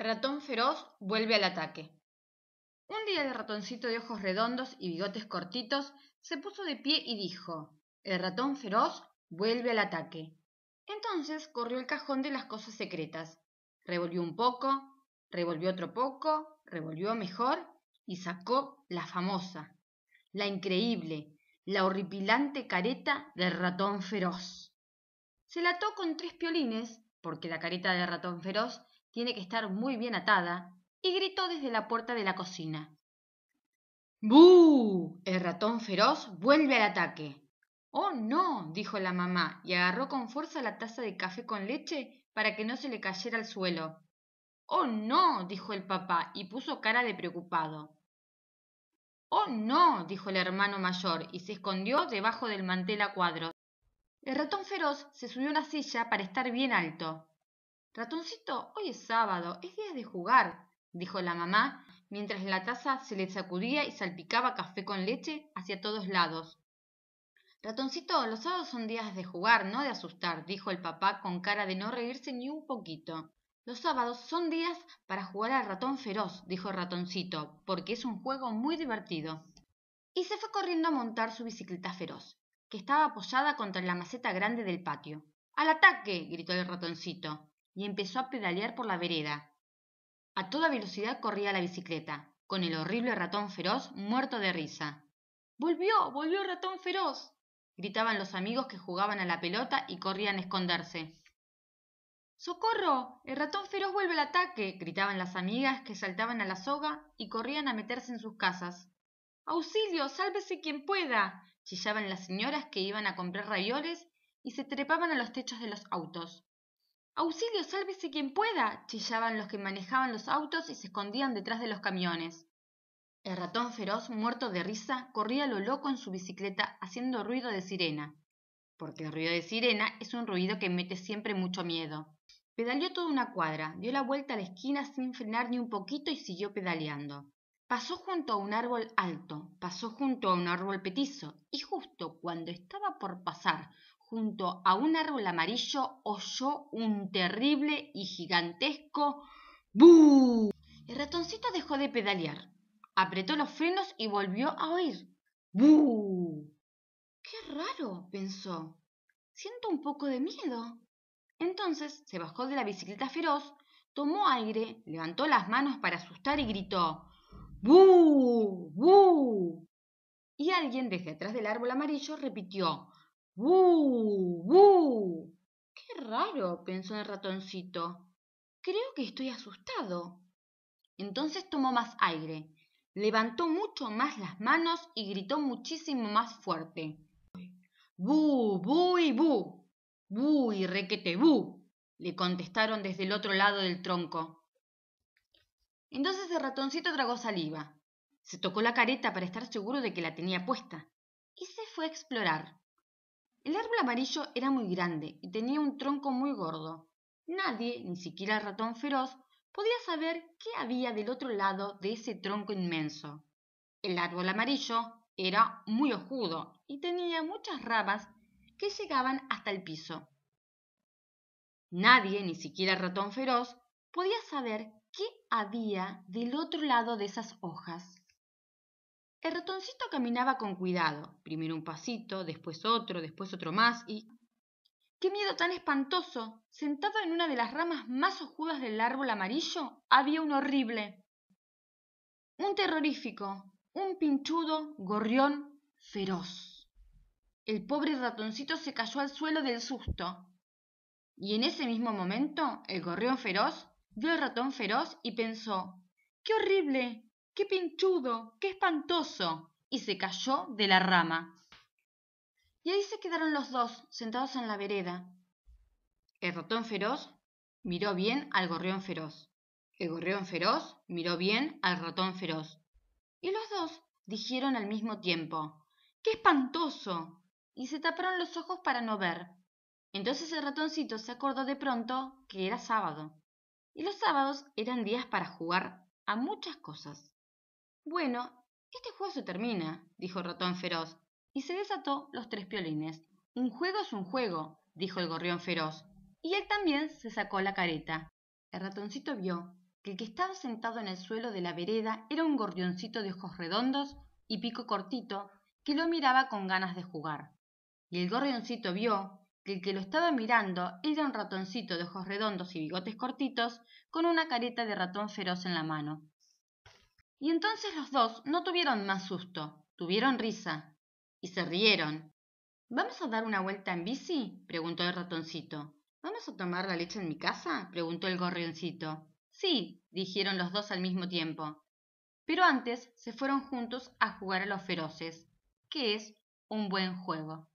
Ratón Feroz vuelve al ataque. Un día el ratoncito de ojos redondos y bigotes cortitos se puso de pie y dijo, El ratón feroz vuelve al ataque. Entonces corrió el cajón de las cosas secretas, revolvió un poco, revolvió otro poco, revolvió mejor y sacó la famosa, la increíble, la horripilante careta del ratón feroz. Se la ató con tres piolines, porque la careta del ratón feroz tiene que estar muy bien atada, y gritó desde la puerta de la cocina. ¡Buu! El ratón feroz vuelve al ataque. Oh, no, dijo la mamá, y agarró con fuerza la taza de café con leche para que no se le cayera al suelo. Oh, no, dijo el papá, y puso cara de preocupado. Oh, no, dijo el hermano mayor, y se escondió debajo del mantel a cuadros. El ratón feroz se subió a una silla para estar bien alto. Ratoncito, hoy es sábado, es día de jugar, dijo la mamá, mientras la taza se le sacudía y salpicaba café con leche hacia todos lados. Ratoncito, los sábados son días de jugar, no de asustar, dijo el papá con cara de no reírse ni un poquito. Los sábados son días para jugar al ratón feroz, dijo Ratoncito, porque es un juego muy divertido. Y se fue corriendo a montar su bicicleta feroz, que estaba apoyada contra la maceta grande del patio. ¡Al ataque! gritó el ratoncito y empezó a pedalear por la vereda. A toda velocidad corría la bicicleta, con el horrible ratón feroz muerto de risa. ¡Volvió! ¡Volvió el ratón feroz! gritaban los amigos que jugaban a la pelota y corrían a esconderse. ¡Socorro! ¡El ratón feroz vuelve al ataque! gritaban las amigas que saltaban a la soga y corrían a meterse en sus casas. ¡Auxilio! ¡Sálvese quien pueda! chillaban las señoras que iban a comprar rayoles y se trepaban a los techos de los autos. ¡Auxilio, sálvese quien pueda! chillaban los que manejaban los autos y se escondían detrás de los camiones. El ratón feroz, muerto de risa, corría lo loco en su bicicleta haciendo ruido de sirena. Porque el ruido de sirena es un ruido que mete siempre mucho miedo. Pedaleó toda una cuadra, dio la vuelta a la esquina sin frenar ni un poquito y siguió pedaleando. Pasó junto a un árbol alto, pasó junto a un árbol petizo, y justo cuando estaba por pasar junto a un árbol amarillo, oyó un terrible y gigantesco ¡Bú! El ratoncito dejó de pedalear, apretó los frenos y volvió a oír ¡Bú! ¡Qué raro! pensó. Siento un poco de miedo. Entonces se bajó de la bicicleta feroz, tomó aire, levantó las manos para asustar y gritó ¡Bú! ¡Bú! Y alguien desde atrás del árbol amarillo repitió ¡Bu! ¡Bu! ¡Qué raro! pensó el ratoncito. Creo que estoy asustado. Entonces tomó más aire, levantó mucho más las manos y gritó muchísimo más fuerte. ¡Bu! ¡Bu! y bu! ¡Bu! y requete bu! le contestaron desde el otro lado del tronco. Entonces el ratoncito tragó saliva. Se tocó la careta para estar seguro de que la tenía puesta y se fue a explorar. El árbol amarillo era muy grande y tenía un tronco muy gordo. Nadie, ni siquiera el ratón feroz, podía saber qué había del otro lado de ese tronco inmenso. El árbol amarillo era muy ojudo y tenía muchas ramas que llegaban hasta el piso. Nadie, ni siquiera el ratón feroz, podía saber qué había del otro lado de esas hojas. El ratoncito caminaba con cuidado, primero un pasito, después otro, después otro más y... ¡Qué miedo tan espantoso! Sentado en una de las ramas más oscuras del árbol amarillo había un horrible, un terrorífico, un pinchudo gorrión feroz. El pobre ratoncito se cayó al suelo del susto. Y en ese mismo momento, el gorrión feroz vio al ratón feroz y pensó, ¡Qué horrible! ¡Qué pinchudo! ¡Qué espantoso! y se cayó de la rama. Y ahí se quedaron los dos, sentados en la vereda. El ratón feroz miró bien al gorrión feroz. El gorrión feroz miró bien al ratón feroz. Y los dos dijeron al mismo tiempo, ¡Qué espantoso! y se taparon los ojos para no ver. Entonces el ratoncito se acordó de pronto que era sábado. Y los sábados eran días para jugar a muchas cosas. Bueno, este juego se termina, dijo el Ratón Feroz, y se desató los tres piolines. Un juego es un juego, dijo el gorrión feroz, y él también se sacó la careta. El ratoncito vio que el que estaba sentado en el suelo de la vereda era un gorrioncito de ojos redondos y pico cortito que lo miraba con ganas de jugar. Y el gorrioncito vio que el que lo estaba mirando era un ratoncito de ojos redondos y bigotes cortitos con una careta de ratón feroz en la mano. Y entonces los dos no tuvieron más susto, tuvieron risa. Y se rieron. ¿Vamos a dar una vuelta en bici? preguntó el ratoncito. ¿Vamos a tomar la leche en mi casa? preguntó el gorrioncito. Sí, dijeron los dos al mismo tiempo. Pero antes se fueron juntos a jugar a los feroces, que es un buen juego.